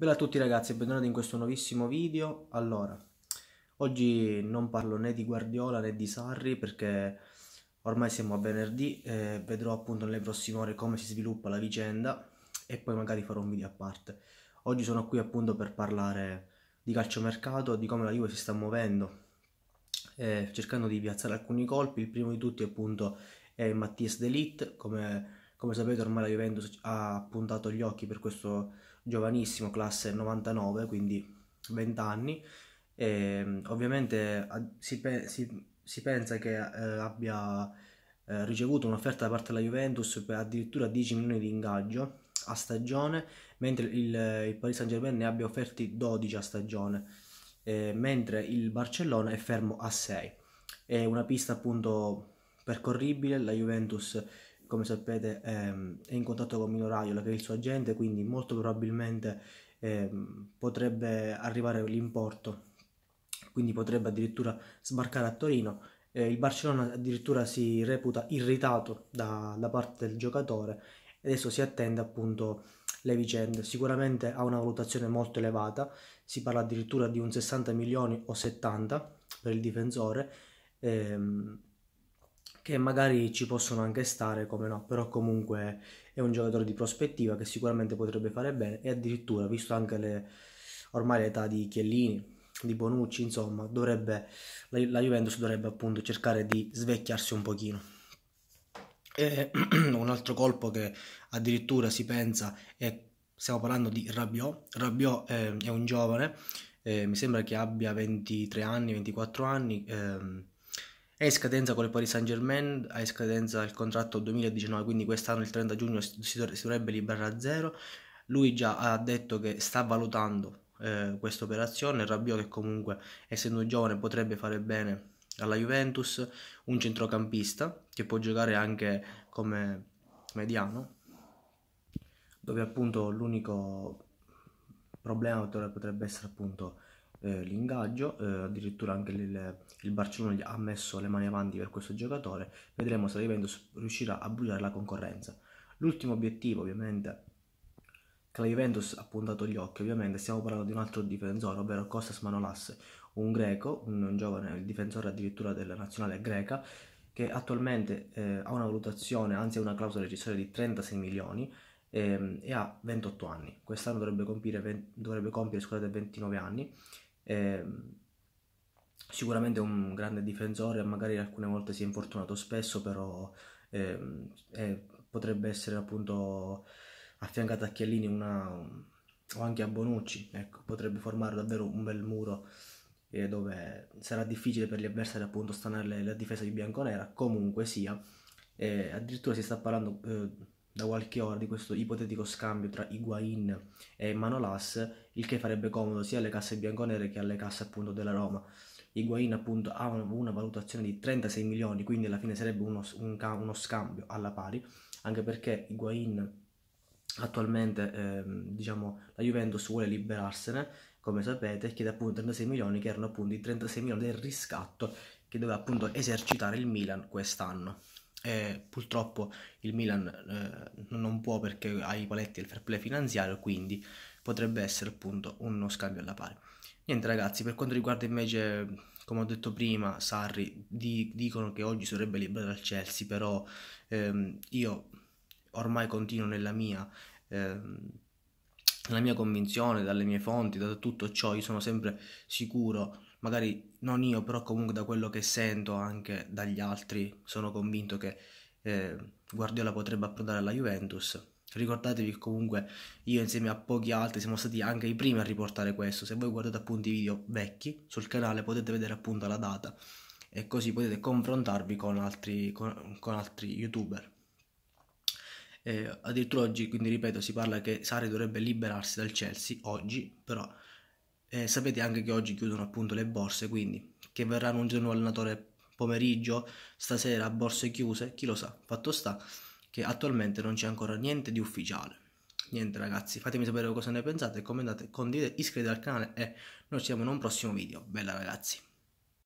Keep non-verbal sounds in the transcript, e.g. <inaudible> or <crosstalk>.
Bella a tutti ragazzi e bentornati in questo nuovissimo video. Allora, oggi non parlo né di Guardiola né di Sarri perché ormai siamo a venerdì e vedrò appunto nelle prossime ore come si sviluppa la vicenda e poi magari farò un video a parte. Oggi sono qui appunto per parlare di calciomercato, di come la Juve si sta muovendo cercando di piazzare alcuni colpi. Il primo di tutti appunto è Mattias Delitt, come come sapete ormai la Juventus ha puntato gli occhi per questo giovanissimo classe 99, quindi 20 anni. E, ehm, ovviamente si, pe si, si pensa che eh, abbia eh, ricevuto un'offerta da parte della Juventus per addirittura 10 milioni di ingaggio a stagione, mentre il, il Paris Saint Germain ne abbia offerti 12 a stagione, eh, mentre il Barcellona è fermo a 6. È una pista appunto percorribile, la Juventus come sapete ehm, è in contatto con Mino Raiola che è il suo agente, quindi molto probabilmente ehm, potrebbe arrivare l'importo, quindi potrebbe addirittura sbarcare a Torino. Eh, il Barcellona addirittura si reputa irritato da, da parte del giocatore e adesso si attende appunto le vicende. Sicuramente ha una valutazione molto elevata, si parla addirittura di un 60 milioni o 70 per il difensore. Ehm, che magari ci possono anche stare, come no, però comunque è un giocatore di prospettiva che sicuramente potrebbe fare bene e addirittura, visto anche le, ormai l'età di Chiellini, di Bonucci, insomma, dovrebbe, la, la Juventus dovrebbe appunto cercare di svecchiarsi un pochino. E <clears throat> un altro colpo che addirittura si pensa è, stiamo parlando di Rabiot, Rabiot è, è un giovane, eh, mi sembra che abbia 23 anni, 24 anni, eh, è in scadenza con il Paris Saint Germain, ha in scadenza il contratto 2019, quindi quest'anno il 30 giugno si, dovrebbe liberare a zero. Lui già ha detto che sta valutando eh, questa operazione, Rabiot che comunque essendo giovane potrebbe fare bene alla Juventus, un centrocampista che può giocare anche come mediano, dove appunto l'unico problema potrebbe essere appunto eh, l'ingaggio, eh, addirittura anche il, il Barcellona ha messo le mani avanti per questo giocatore, vedremo se la Juventus riuscirà a bruciare la concorrenza. L'ultimo obiettivo ovviamente che la Juventus ha puntato gli occhi, ovviamente stiamo parlando di un altro difensore, ovvero Costas Manolas, un greco, un, un giovane difensore addirittura della nazionale greca, che attualmente eh, ha una valutazione, anzi ha una clausola registrata di 36 milioni ehm, e ha 28 anni. Quest'anno dovrebbe compiere, 20, dovrebbe compiere scusate, 29 anni eh, sicuramente è un grande difensore, magari alcune volte si è infortunato spesso, però eh, eh, potrebbe essere appunto affiancato a Chiellini una, o anche a Bonucci, ecco, potrebbe formare davvero un bel muro eh, dove sarà difficile per gli avversari appunto stanare la difesa di Bianconera, comunque sia, eh, addirittura si sta parlando eh, da qualche ora di questo ipotetico scambio tra Higuain e Manolas, il che farebbe comodo sia alle casse bianconere che alle casse appunto della Roma. Higuain appunto ha una, valutazione di 36 milioni, quindi alla fine sarebbe uno, un, uno scambio alla pari, anche perché Higuain attualmente eh, diciamo, la Juventus vuole liberarsene, come sapete, chiede appunto 36 milioni che erano appunto i 36 milioni del riscatto che doveva appunto esercitare il Milan quest'anno. Eh, purtroppo il Milan eh, non può perché ha i paletti del fair play finanziario, quindi potrebbe essere appunto uno scambio alla pari. Niente ragazzi, per quanto riguarda invece, come ho detto prima, Sarri di, dicono che oggi sarebbe libero dal Chelsea, però ehm, io ormai continuo nella mia, ehm, nella mia convinzione, dalle mie fonti, da tutto ciò, io sono sempre sicuro magari non io, però comunque da quello che sento anche dagli altri, sono convinto che eh, Guardiola potrebbe approdare alla Juventus. Ricordatevi che comunque io insieme a pochi altri siamo stati anche i primi a riportare questo. Se voi guardate appunto i video vecchi sul canale potete vedere appunto la data e così potete confrontarvi con altri, con, con altri youtuber. Eh, addirittura oggi, quindi ripeto, si parla che Sari dovrebbe liberarsi dal Chelsea oggi, però eh, sapete anche che oggi chiudono appunto le borse, quindi che verranno un giorno allenatore pomeriggio, stasera borse chiuse, chi lo sa. Fatto sta che attualmente non c'è ancora niente di ufficiale. Niente ragazzi, fatemi sapere cosa ne pensate, commentate, condividete, iscrivetevi al canale e noi ci vediamo in un prossimo video. Bella ragazzi!